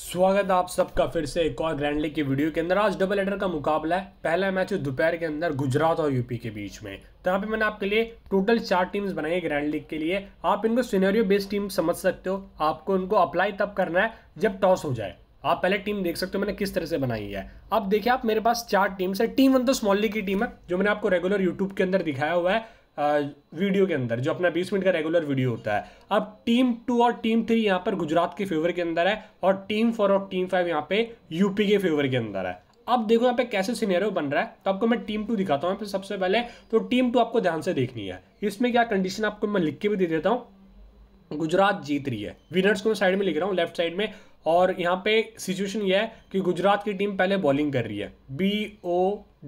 स्वागत आप सबका फिर से एक और ग्रैंड लीग की वीडियो के अंदर आज डबल एडर का मुकाबला है पहला मैच है दोपहर के अंदर गुजरात और यूपी के बीच में तो यहाँ पे मैंने आपके लिए टोटल चार टीम्स बनाई है ग्रैंड लीग के लिए आप इनको सिनेरियो बेस्ड टीम समझ सकते हो आपको इनको अप्लाई तब करना है जब टॉस हो जाए आप पहले टीम देख सकते हो मैंने किस तरह से बनाई है अब देखिए आप मेरे पास चार टीम्स है टीम वन तो स्मॉल लीग की टीम है जो मैंने आपको रेगुलर यूट्यूब के अंदर दिखाया हुआ है वीडियो के अंदर जो अपना बीस मिनट का रेगुलर वीडियो होता है अब टीम टू और टीम थ्री यहाँ पर गुजरात के फेवर के अंदर है और टीम फोर और टीम फाइव यहाँ पे यूपी के फेवर के अंदर है अब देखो यहाँ पे कैसे सिनेरियो बन रहा है तो आपको मैं टीम टू दिखाता हूँ सबसे पहले तो टीम टू आपको ध्यान से देखनी है इसमें क्या कंडीशन आपको मैं लिख के भी दे देता हूँ गुजरात जीत रही है विनर्स को मैं साइड में लिख रहा हूँ लेफ्ट साइड में और यहाँ पे सिचुएशन ये है कि गुजरात की टीम पहले बॉलिंग कर रही है बी ओ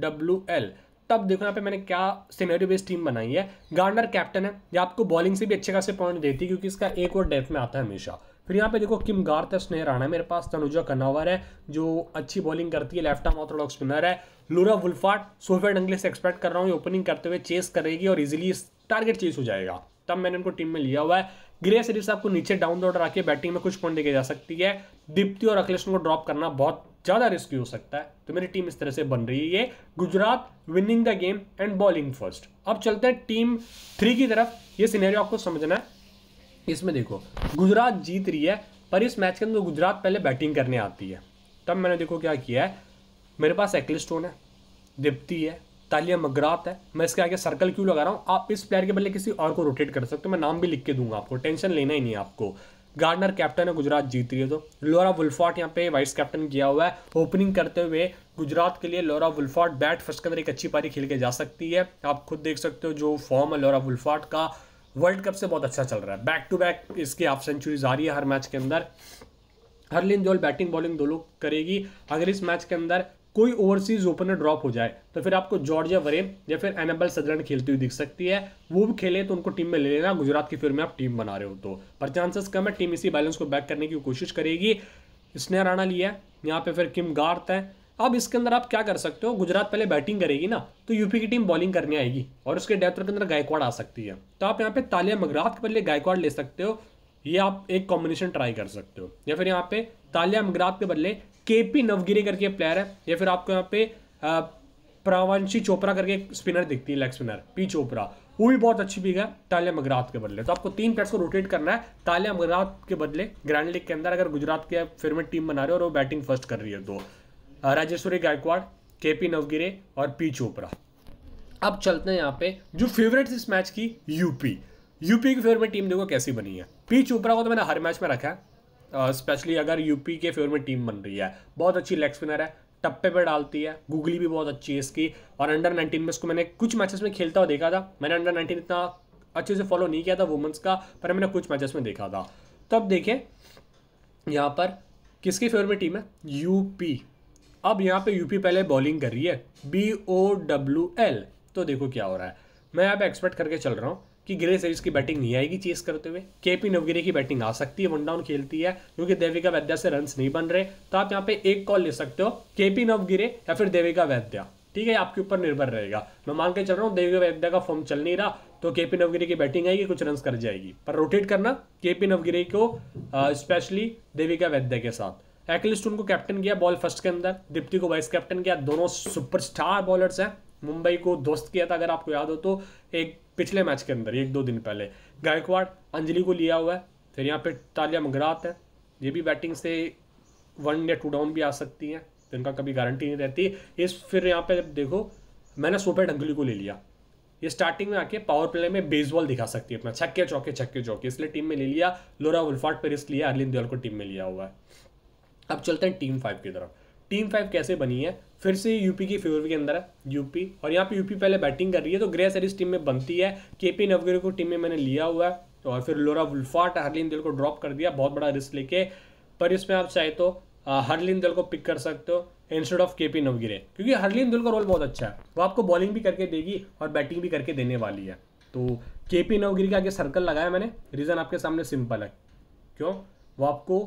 डब्ल्यू एल तब देखो यहाँ पे मैंने क्या सिनेरियो बेस्ड टीम बनाई है गार्डनर कैप्टन है ये आपको बॉलिंग से भी अच्छे खासे पॉइंट देती है क्योंकि इसका एक और डेथ में आता है हमेशा फिर यहाँ पे देखो किम गार्थ है स्नेह राणा मेरे पास तनुजा कनावर है जो अच्छी बॉलिंग करती है लेफ्ट आर्म ऑर्थोडॉक्स स्पिनर है लूरा वुल्फाट सोफेड अंगले से एक्सपेक्ट कर रहा हूँ ओपनिंग करते हुए चेस करेगी और इजिली टारगेट चेस हो जाएगा तब मैंने उनको टीम में लिया हुआ है ग्रे सीरीज आपको नीचे डाउन दौड़ ऑर्डर बैटिंग में कुछ पॉइंट देखे जा सकती है दीप्ति और अखिलेश को ड्रॉप करना बहुत ज़्यादा रिस्की हो सकता है तो मेरी टीम इस तरह से बन रही है ये Gujarat winning the game and bowling first अब चलते हैं टीम थ्री की तरफ ये सीनेरियो आपको समझना है इसमें देखो गुजरात जीत रही है पर इस मैच के अंदर गुजरात पहले बैटिंग करने आती है तब मैंने देखो क्या किया है मेरे पास एक्लिस्टोन है दिप्ति है तालिया मगरात है मैं इसके आगे सर्कल क्यों लगा रहा हूँ आप इस प्लेयर के बदले किसी और को रोटेट कर सकते हो मैं नाम भी लिख के दूंगा आपको टेंशन लेना ही नहीं आपको गार्डनर कैप्टन है गुजरात जीत रही है तो लोरा वुल्फॉट यहाँ पे वाइस कैप्टन किया हुआ है ओपनिंग करते हुए गुजरात के लिए लोरा वुल्फॉट बैट फर्स्ट के अंदर एक अच्छी पारी खेल के जा सकती है आप खुद देख सकते हो जो फॉर्म है लोरा वुल्फॉट का वर्ल्ड कप से बहुत अच्छा चल रहा है बैक टू बैक इसकी हाफ सेंचुरीज आ रही है हर मैच के अंदर हरलिन जोल बैटिंग बॉलिंग दोनों करेगी अगर इस मैच के अंदर कोई ओवरसीज ओपनर ड्रॉप हो जाए तो फिर आपको जॉर्जिया वरेम या फिर एनएबल सदरन खेलती हुई दिख सकती है वो भी खेले तो उनको टीम में ले लेना गुजरात की फिर में आप टीम बना रहे हो तो पर चांसेस कम है टीम इसी बैलेंस को बैक करने की कोशिश करेगी स्नेहा राणा लिया यहाँ पे फिर किम गार्थ है अब इसके अंदर आप क्या कर सकते हो गुजरात पहले बैटिंग करेगी ना तो यूपी की टीम बॉलिंग करने आएगी और उसके डेप्थ के अंदर गायकवाड़ आ सकती है तो आप यहाँ पे तालिया मगरात के बदले गायकवाड़ ले सकते हो ये आप एक कॉम्बिनेशन ट्राई कर सकते हो या फिर यहाँ पे तालिया मगरात के बदले के पी नवगिरी करके प्लेयर है या फिर आपको यहाँ पे प्रावंशी चोपड़ा करके एक स्पिनर दिखती है लेग स्पिनर पी चोपड़ा वो भी बहुत अच्छी पिक है तालिया मगरात के बदले तो आपको तीन प्लेयर्स को रोटेट करना है तालिया मगरात के बदले ग्रैंड लीग के अंदर अगर गुजरात के फिर में टीम बना रहे हो और वो बैटिंग फर्स्ट कर रही है दो राजेश्वरी गायकवाड़ के पी नवगिरे और पी चोपड़ा अब चलते हैं यहाँ पे जो फेवरेट इस मैच की यूपी यूपी की फेवरेट टीम देखो कैसी बनी है पी चोपड़ा को तो मैंने हर मैच में रखा है स्पेशली अगर यूपी के फेवर में टीम बन रही है बहुत अच्छी लेग स्पिनर है टप्पे पे डालती है गूगली भी बहुत अच्छी है इसकी और अंडर 19 में इसको मैंने कुछ मैचेस में खेलता हुआ देखा था मैंने अंडर 19 इतना अच्छे से फॉलो नहीं किया था वुमेंस का पर मैंने कुछ मैचेस में देखा था तो अब देखें यहाँ पर किसकी फेवर में टीम है यूपी अब यहाँ पे यूपी पहले बॉलिंग कर रही है बी ओ डब्ल्यू एल तो देखो क्या हो रहा है मैं यहाँ पे एक्सपेक्ट करके चल रहा हूँ कि गिल सीरीज की बैटिंग नहीं आएगी चेस करते हुए के पी नवगिरी की बैटिंग आ सकती है वन डाउन खेलती है क्योंकि देविका वैद्या से रन नहीं बन रहे तो आप यहाँ पे एक कॉल ले सकते हो के पी नवगिरे या फिर देविका वैद्या ठीक है आपके ऊपर निर्भर रहेगा मैं मान के चल रहा हूँ देविका वैद्या का फॉर्म चल नहीं रहा तो के पी नवगिरी की बैटिंग आएगी कुछ रन कर जाएगी पर रोटेट करना के पी नवगिरी को स्पेशली देविका वैद्या के साथ एक्लिस्ट उनको कैप्टन किया बॉल फर्स्ट के अंदर दीप्ति को वाइस कैप्टन किया दोनों सुपरस्टार बॉलर्स हैं मुंबई को दोस्त किया था अगर आपको याद हो तो एक पिछले मैच के अंदर एक दो दिन पहले गायकवाड़ अंजलि को लिया हुआ है फिर यहाँ पे तालिया मगरात है ये भी बैटिंग से वन या टू डाउन भी आ सकती हैं तो इनका कभी गारंटी नहीं रहती इस फिर यहाँ पे देखो मैंने सोपेट ढंगली को ले लिया ये स्टार्टिंग में आके पावर प्ले में बेसबॉल दिखा सकती है अपना छक्के चौके छक्के चौके इसलिए टीम में ले लिया लोरा उल्फाट पर रिस्क लिया अरलिन दयाल को टीम में लिया हुआ है अब चलते हैं टीम फाइव की तरफ टीम फाइव कैसे बनी है फिर से यूपी की फेवर के अंदर है यूपी और यहाँ पे यूपी पहले बैटिंग कर रही है तो ग्रे सर टीम में बनती है के पी नवगिर को टीम में मैंने लिया हुआ है और फिर लोरा वुल्फाट हरलिन दिल को ड्रॉप कर दिया बहुत बड़ा रिस्क लेके पर इसमें आप चाहे तो हरलिन दिल को पिक कर सकते हो instead of K P Navgire क्योंकि हरलिन दिल का रोल बहुत अच्छा है वो आपको बॉलिंग भी करके देगी और बैटिंग भी करके देने वाली है तो के पी नवगिरी के आगे सर्कल लगाया मैंने रीज़न आपके सामने सिंपल है क्यों वो आपको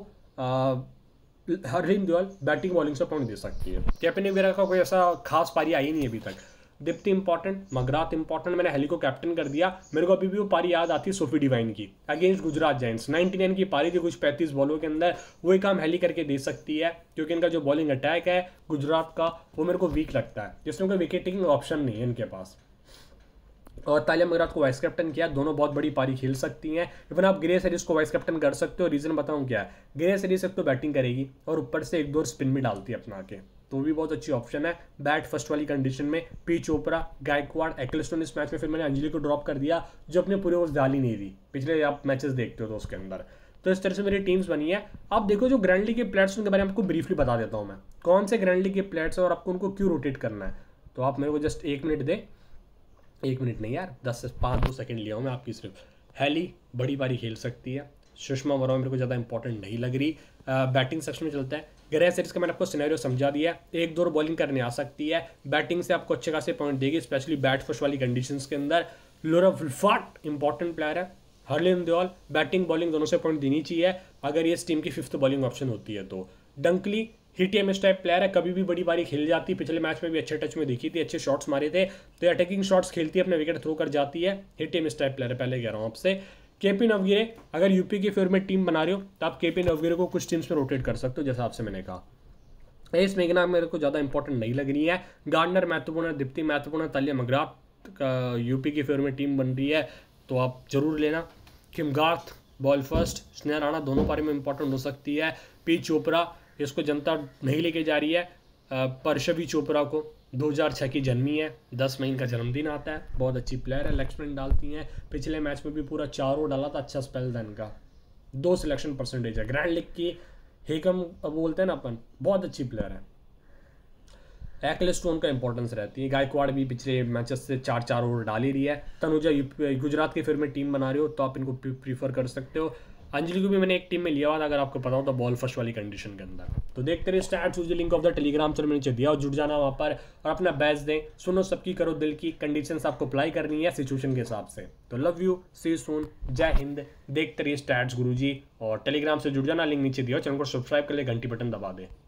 हर हरलीन दुआल बैटिंग बॉलिंग से पॉइंट दे सकती है कैप्टन वगैरह का कोई ऐसा खास पारी आई नहीं अभी तक दिप्ति इंपॉर्टेंट मगरात इंपॉर्टेंट मैंने हेली को कैप्टन कर दिया मेरे को अभी भी वो पारी याद आती है सोफी डिवाइन की अगेंस्ट गुजरात नाइनटी नाइन की पारी थी कुछ पैंतीस बॉलों के अंदर वो एक काम हेली करके दे सकती है क्योंकि इनका जो बॉलिंग अटैक है गुजरात का वो मेरे को वीक लगता है जिसमें कोई विकेट टेकिंग ऑप्शन नहीं है इनके पास और तालिया मगरात को वाइस कैप्टन किया दोनों बहुत बड़ी पारी खेल सकती हैं इवन आप ग्रे सीरीज को वाइस कैप्टन कर सकते हो रीज़न बताऊँ क्या है ग्रे सीरीज एक तो बैटिंग करेगी और ऊपर से एक दो स्पिन भी डालती है अपना के तो भी बहुत अच्छी ऑप्शन है बैट फर्स्ट वाली कंडीशन में पी चोपरा गायकवाड़ एक्लस्टोन इस मैच में फिर मैंने अंजलि को ड्रॉप कर दिया जो अपने पूरे ओवर डाली नहीं दी पिछले आप मैचेस देखते हो तो उसके अंदर तो इस तरह से मेरी टीम्स बनी है आप देखो जो ग्रैंड लीग के प्लेयर्स उनके बारे में आपको ब्रीफली बता देता हूँ मैं कौन से ग्रैंड लीग के प्लेयर्स हैं और आपको उनको क्यों रोटेट करना है तो आप मेरे को जस्ट एक मिनट दें एक मिनट नहीं यार दस से पाँच दो सेकेंड लिया हूँ मैं आपकी सिर्फ हैली बड़ी बारी खेल सकती है सुषमा वर्मा मेरे को ज़्यादा इंपॉर्टेंट नहीं लग रही आ, बैटिंग सेक्शन में चलता है ग्रह सीरीज का मैंने आपको सिनेरियो समझा दिया एक दो बॉलिंग करने आ सकती है बैटिंग से आपको अच्छे खासे पॉइंट देगी स्पेशली बैट फर्स्ट वाली कंडीशन के अंदर लोरा फुलफाट इंपॉर्टेंट प्लेयर है हरलिन दयाल बैटिंग बॉलिंग दोनों से पॉइंट देनी चाहिए अगर ये इस टीम की फिफ्थ बॉलिंग ऑप्शन होती है तो डंकली ही T M S type player है कभी भी बड़ी बारी खेल जाती है पिछले मैच में भी अच्छे टच में दिखी थी अच्छे शॉट्स मारे थे तो अटैकिंग शॉट्स खेलती है अपने विकेट थ्रो कर जाती है ही T M S type player है पहले कह रहा हूँ आपसे के पी नवगिरे अगर यूपी की फेवर में टीम बना रहे हो तो आप के पी नवगिरे को कुछ टीम्स में रोटेट कर सकते हो जैसा आपसे मैंने कहा इस मेघना मेरे को ज़्यादा इंपॉर्टेंट नहीं लग रही है गार्डनर महत्वपूर्ण है दीप्ति महत्वपूर्ण है मगराथ का यूपी की फेवर में टीम बन रही है तो आप जरूर लेना Kim Garth ball first Sneha Rana दोनों बारे में इंपॉर्टेंट हो सकती है पी चोपड़ा इसको जनता नहीं लेके जा रही है परशवी चोपड़ा को 2006 की जन्मी है 10 मई का जन्मदिन आता है बहुत अच्छी प्लेयर है लेग डालती हैं पिछले मैच में भी पूरा चार ओवर डाला था अच्छा स्पेल था इनका दो सिलेक्शन परसेंटेज है ग्रैंड लीग की हेकम बोलते हैं ना अपन बहुत अच्छी प्लेयर है एक्ले स्टोन का इंपॉर्टेंस रहती है गायकवाड़ भी पिछले मैचेस से चार चार ओवर डाल ही रही है तनुजा गुजरात के फिर में टीम बना रहे हो तो आप इनको प्रीफर कर सकते हो अंजलि हाँ को भी मैंने एक टीम में लिया हुआ था अगर आपको पता हो तो बॉल फर्स्ट वाली कंडीशन के अंदर तो देखते रहे स्टार्ट मुझे link of the Telegram channel में नीचे दिया और जुड़ जाना वहाँ पर और अपना बैच दें सुनो सबकी करो दिल की कंडीशन आपको अप्लाई करनी है सिचुएशन के हिसाब से तो लव यू सी सुन जय हिंद देखते रहिए स्टैट्स गुरु और टेलीग्राम से जुड़ जाना लिंक नीचे दिया चैनल को सब्सक्राइब कर ले घंटी बटन दबा दें